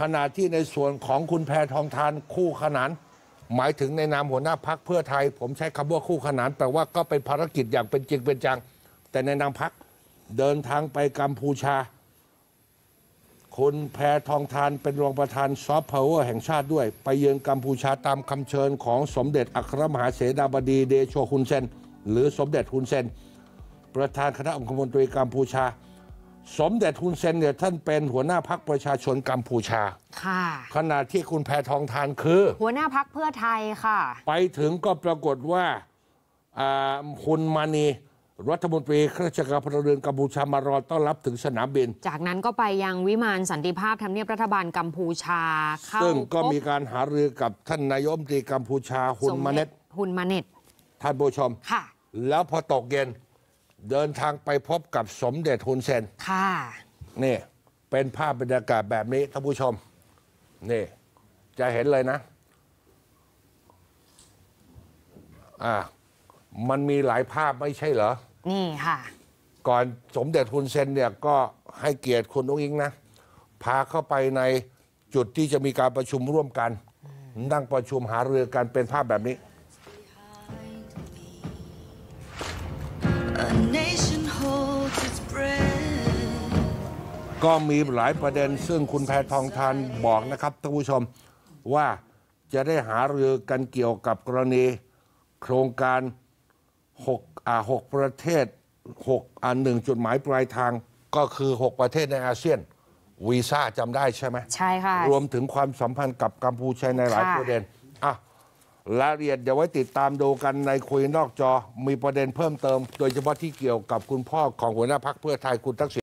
ขณะที่ในส่วนของคุณแพทองทานคู่ขนาน หมายถึงในนามหัวหน้าพักเพื่อไทย ผมใช้คำว่าคู่ขนานแปลว่าก็เป็นภารกิจอย่างเป็นจริงเป็นจัง แต่ในนามพักเดินทางไปกัมพูชา คุณแพทองทานเป็นรองประธานซอฟต์พาวเวอร์แห่งชาติด้วย ไปเยือนกัมพูชาตามคำเชิญของสมเด็จอัครมหาเสนาบดีเดโชฮุนเซนหรือสมเด็จฮุนเซนประธานคณะองคมนตรีกัมพูชาสมเด็จฮุนเซนเนี่ยท่านเป็นหัวหน้าพักประชาชนกัมพูชาค่ะขณะที่คุณแพทองทานคือ หัวหน้าพักเพื่อไทยค่ะ ไปถึงก็ปรากฏว่าคุณมานีรัฐมนตรีข้าราชการพลเรือนกัมพูชามารอต้อนรับถึงสนามบิน จากนั้นก็ไปยังวิมานสันติภาพทำเนียบรัฐบาลกัมพูชาเข้าซึ่งก็มีการหารือกับท่านนายมตรีกัมพูชาฮุนมาเน็ตฮุนมาเน็ตท่านผู้ชมค่ะแล้วพอตกเย็นเดินทางไปพบกับสมเด็จทุนเซน ค่ะ นี่เป็นภาพบรรยากาศแบบนี้ท่านผู้ชม นี่ จะเห็นเลยนะ อ่า มันมีหลายภาพไม่ใช่เหรอ นี่ค่ะ ก่อนสมเด็จทุนเซนเนี่ยก็ให้เกียรติคุณนุ้งอิงนะพาเข้าไปในจุดที่จะมีการประชุมร่วมกัน นั่งประชุมหารือกันเป็นภาพแบบนี้ก็มีหลายประเด็น ซึ่งคุณแพททองทานบอกนะครับท่านผู้ชมว่าจะได้หารือกันเกี่ยวกับกรณีโครงการ6อ่า6ประเทศ 6อันหนึ่งจุดหมายปลายทางก็คือ 6 ประเทศในอาเซียน วีซ่าจำได้ใช่ไหมใช่ค่ะ รวมถึงความสัมพันธ์กับกัมพูชาในหลายประเด็นอ่ะรายละเอียดเดี๋ยวไว้ติดตามดูกันในคุยนอกจอมีประเด็นเพิ่มเติม โดยเฉพาะที่เกี่ยวกับคุณพ่อของหัวหน้าพักเพื่อไทยคุณทักษิณ